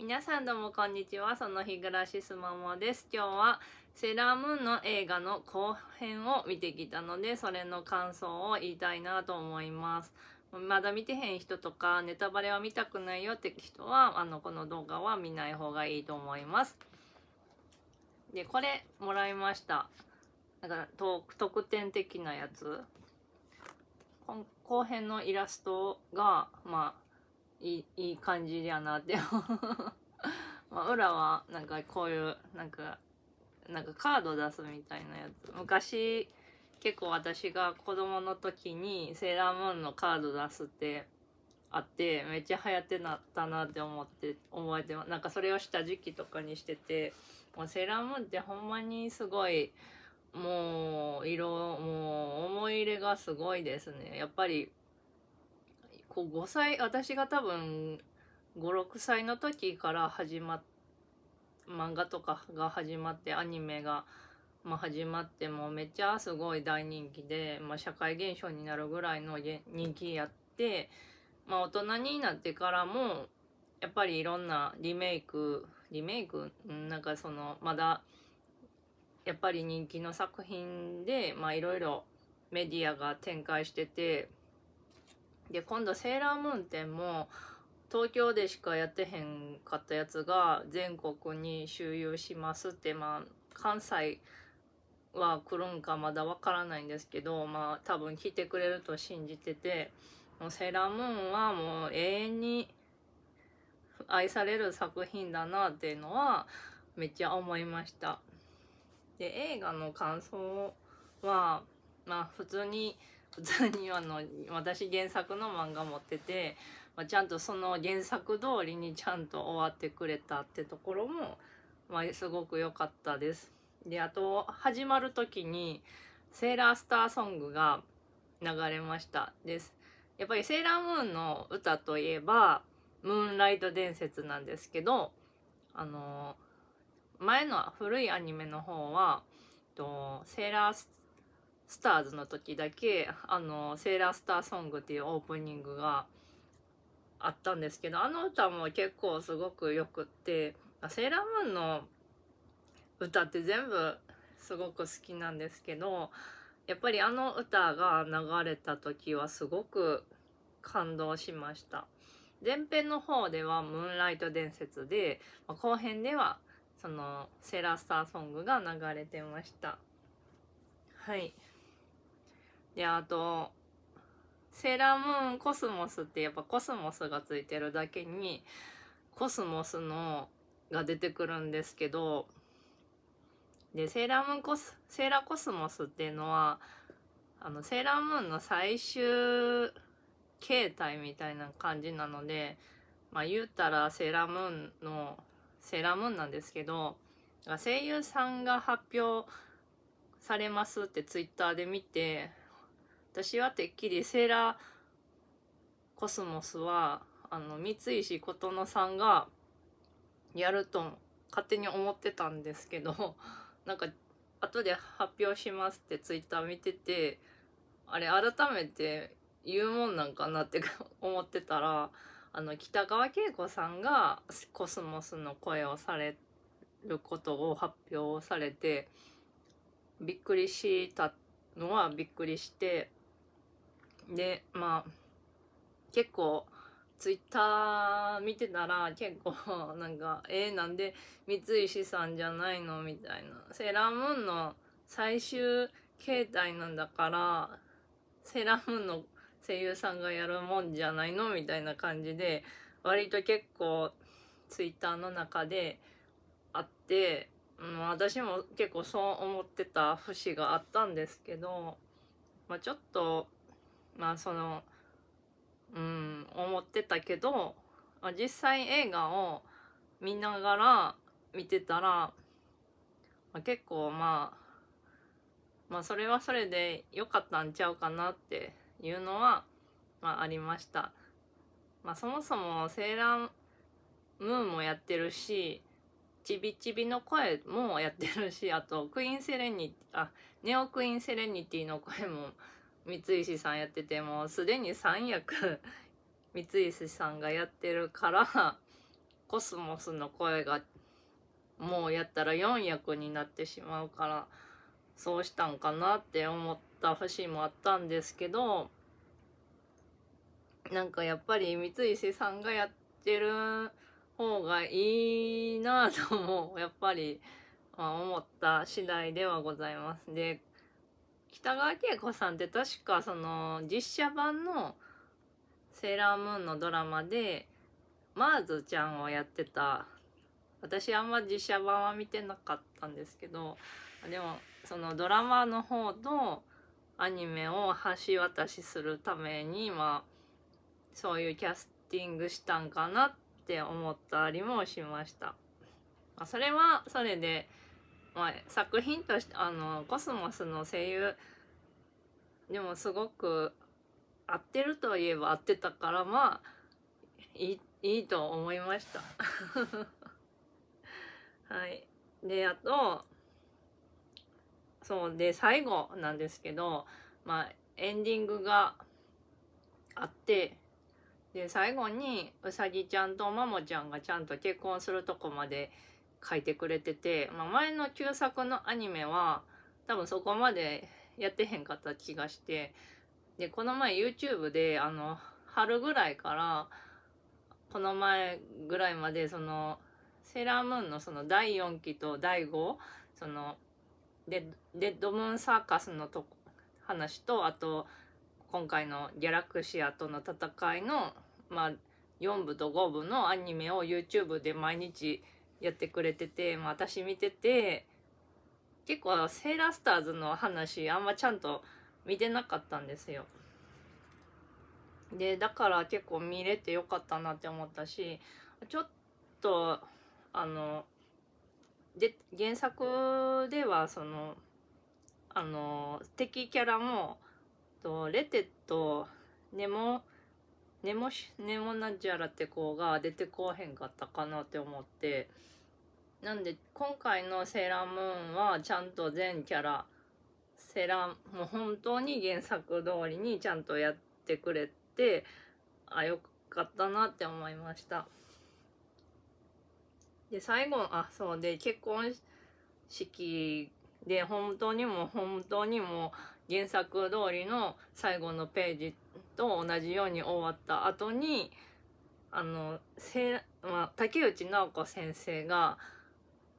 皆さんどうもこんにちはその日暮らしすまもです今日はセーラームーンの映画の後編を見てきたのでそれの感想を言いたいなと思いますまだ見てへん人とかネタバレは見たくないよって人はあのこの動画は見ない方がいいと思いますでこれもらいましただから特典的なやつ後編のイラストがまあいいいい感じやなって まあ、裏はなんかこういうなんかなんかカード出すみたいなやつ昔結構私が子供の時にセーラームーンのカード出すってあってめっちゃ流行ってなったなって思って覚えてなんかそれをした時期とかにしててもうセーラームーンってほんまにすごいもう色もう思い入れがすごいですねやっぱりこう5歳私が多分56歳の時から始まっ漫画とかが始まってアニメが、まあ、始まってもめっちゃすごい大人気で、まあ、社会現象になるぐらいの人気やって、まあ、大人になってからもやっぱりいろんなリメイクリメイクなんかそのまだやっぱり人気の作品で、まあ、いろいろメディアが展開しててで今度セーラームーン展も東京でしかやってへんかったやつが全国に周遊しますってまあ関西は来るんかまだわからないんですけどまあ多分来てくれると信じててもうセーラームーンはもう永遠に愛される作品だなっていうのはめっちゃ思いましたで映画の感想はまあ普通に普通にあの私原作の漫画持ってて、まあ、ちゃんとその原作通りにちゃんと終わってくれたってところも、まあ、すごく良かったです。であと始まる時にセーラースターソングが流れましたです。やっぱりセーラームーンの歌といえば「ムーンライト伝説」なんですけどあの前の古いアニメの方はとセーラーススターズの時だけあのセーラースターソングっていうオープニングがあったんですけどあの歌も結構すごくよくってセーラームーンの歌って全部すごく好きなんですけどやっぱりあの歌が流れた時はすごく感動しました前編の方では「ムーンライト伝説で」で後編ではそのセーラースターソングが流れてましたはいであとセーラームーンコスモスってやっぱコスモスがついてるだけにコスモスのが出てくるんですけどでセーラームーンコスセーラーコスモスっていうのはあのセーラームーンの最終形態みたいな感じなのでまあ言うたらセーラームーンのセーラームーンなんですけど声優さんが発表されますってツイッターで見て私はてっきりセーラーコスモスはあの三石琴乃さんがやると勝手に思ってたんですけど なんか後で発表しますってツイッター見ててあれ改めて言うもんなんかなって 思ってたらあの北川景子さんがコスモスの声をされることを発表されてびっくりしたのはびっくりしてでまあ結構ツイッター見てたら結構 なんか「えー、なんで三石さんじゃないの?」みたいな「セーラームーンの最終形態なんだからセーラームーンの声優さんがやるもんじゃないの?」みたいな感じで割と結構ツイッターの中であって、うん、私も結構そう思ってた節があったんですけど、まあ、ちょっと。まあそのうん思ってたけど実際映画を見ながら見てたら、まあ、結構まあまあそれはそれで良かったんちゃうかなっていうのは、まあ、ありました。まあ、そもそもセーラームーンもやってるしちびちびの声もやってるしあとクイーンセレニあネオクイーンセレニティの声も三石さんやっててもすでに3役三石さんがやってるから コスモスの声がもうやったら4役になってしまうからそうしたんかなって思った節もあったんですけどなんかやっぱり三石さんがやってる方がいいなぁともやっぱり、ま思った次第ではございます。で北川景子さんって確かその実写版の「セーラームーン」のドラマでマーズちゃんをやってた私あんま実写版は見てなかったんですけどでもそのドラマの方とアニメを橋渡しするためにまあそういうキャスティングしたんかなって思ったりもしました。まあ、それはそれでまあ、作品としてあのコスモスの声優でもすごく合ってるといえば合ってたからまあいいいいと思いました はいであとそうで最後なんですけどまあエンディングがあってで最後にうさぎちゃんとももちゃんがちゃんと結婚するとこまで書いてくれてて、まあ、前の旧作のアニメは多分そこまでやってへんかった気がしてでこの前 YouTube であの春ぐらいからこの前ぐらいまでそのセーラームーンのその第4期と第5そのデッドムーンサーカスのと話とあと今回のギャラクシアとの戦いの、まあ、4部と5部のアニメを YouTube で毎日やってくれてて、まあ、私見てて結構セーラースターズの話あんまちゃんと見てなかったんですよ。でだから結構見れてよかったなって思ったしちょっとあので原作ではそのあの敵キャラもとレテとネモネモしネモナジャラって子が出てこへんかったかなって思ってなんで今回の「セーラームーン」はちゃんと全キャラセーラーもう本当に原作通りにちゃんとやってくれてあよかったなって思いましたで最後あそうで結婚式で本当にも本当にも原作通りの最後のページと同じように終わった後にあのせ、まあ、竹内直子先生が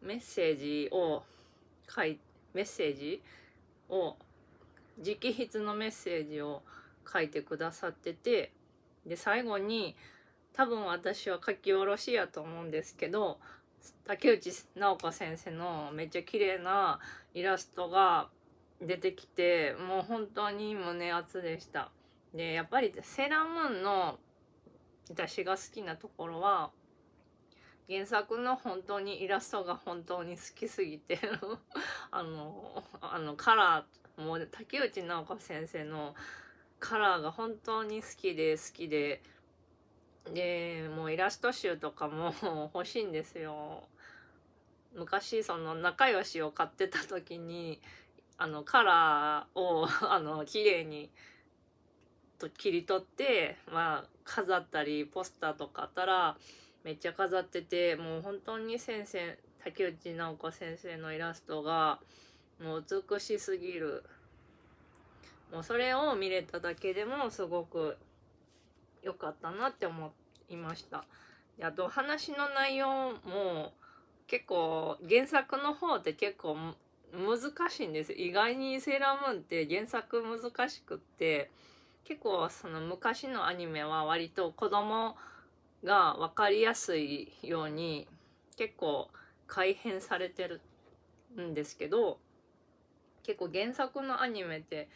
メッセージを書いメッセージを直筆のメッセージを書いてくださっててで最後に多分私は書き下ろしやと思うんですけど竹内直子先生のめっちゃ綺麗なイラストが出てきてもう本当に胸熱でした。でやっぱりセーラームーンの私が好きなところは原作の本当にイラストが本当に好きすぎて あのあのカラーもう竹内直子先生のカラーが本当に好きで好きででもうイラスト集とかも 欲しいんですよ。昔その仲良しを買ってた時にあのカラーをあの綺麗にと切り取って、まあ、飾ったり、ポスターとかあったら、めっちゃ飾ってて、もう本当に先生、竹内直子先生のイラストが、もう美しすぎる。もうそれを見れただけでもすごく良かったなって思いました。あと話の内容も結構原作の方って結構難しいんです意外にセーラームーンって原作難しくって結構その昔のアニメは割と子供が分かりやすいように結構改変されてるんですけど結構原作のアニメって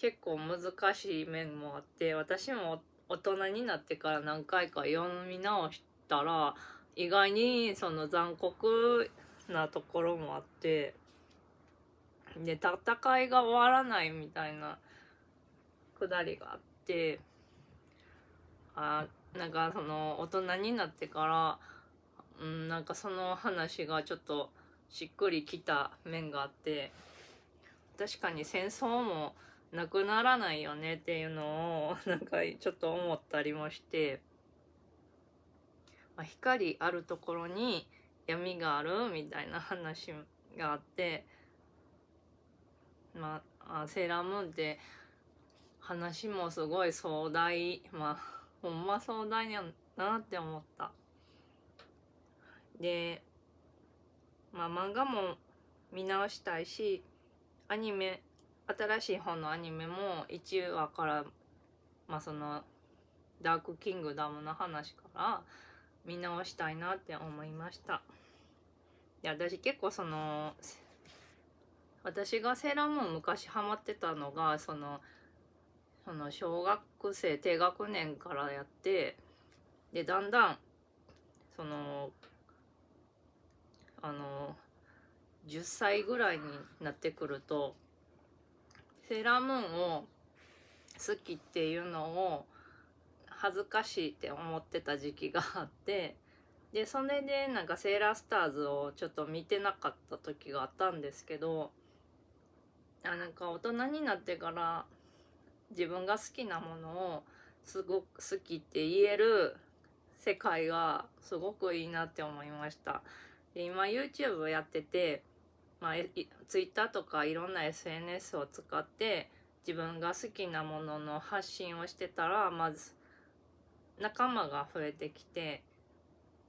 結構難しい面もあって私も大人になってから何回か読み直したら意外にその残酷なところもあってで戦いが終わらないみたいな下りがあってあなんかその大人になってから、うん、なんかその話がちょっとしっくりきた面があって確かに戦争もなくならないよねっていうのを なんかちょっと思ったりもして、まあ、光あるところに闇があるみたいな話があってまあセーラームーンって話もすごい壮大まあ ほんま壮大やなって思ったでまあ漫画も見直したいしアニメ新しい本のアニメも1話からまあそのダークキングダムの話から見直したいなって思いましたで私結構その私がセーラームーン昔ハマってたのがそのその小学生低学年からやってでだんだんそのあの10歳ぐらいになってくるとセーラームーンを好きっていうのを恥ずかしいって思ってた時期があってでそれでなんかセーラースターズをちょっと見てなかった時があったんですけどあなんか大人になってから自分が好きなものをすごく好きって言える世界がすごくいいなって思いました。で今 YouTube をやってて、まあ、Twitter とかいろんな SNS を使って自分が好きなものの発信をしてたらまず仲間が増えてきて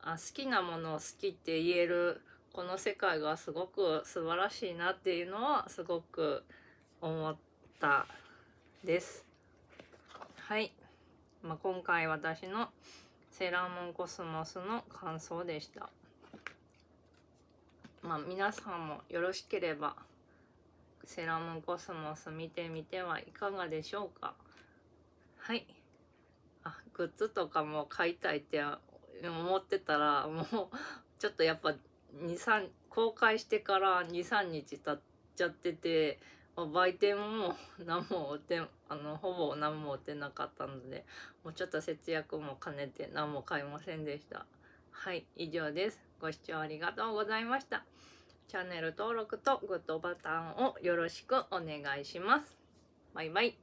あ好きなものを好きって言えるこの世界がすごく素晴らしいなっていうのはすごく思った。ですはいまあ、今回私のセラムンコスモスの感想でした。まあ、皆さんもよろしければセラムンコスモス見てみてはいかがでしょうかはいあグッズとかも買いたいって思ってたらもうちょっとやっぱ23公開してから23日経っちゃってて売店もも何も売ってあのほぼ何も売ってなかったのでもうちょっと節約も兼ねて何も買いませんでしたはい以上ですご視聴ありがとうございましたチャンネル登録とグッドボタンをよろしくお願いしますバイバイ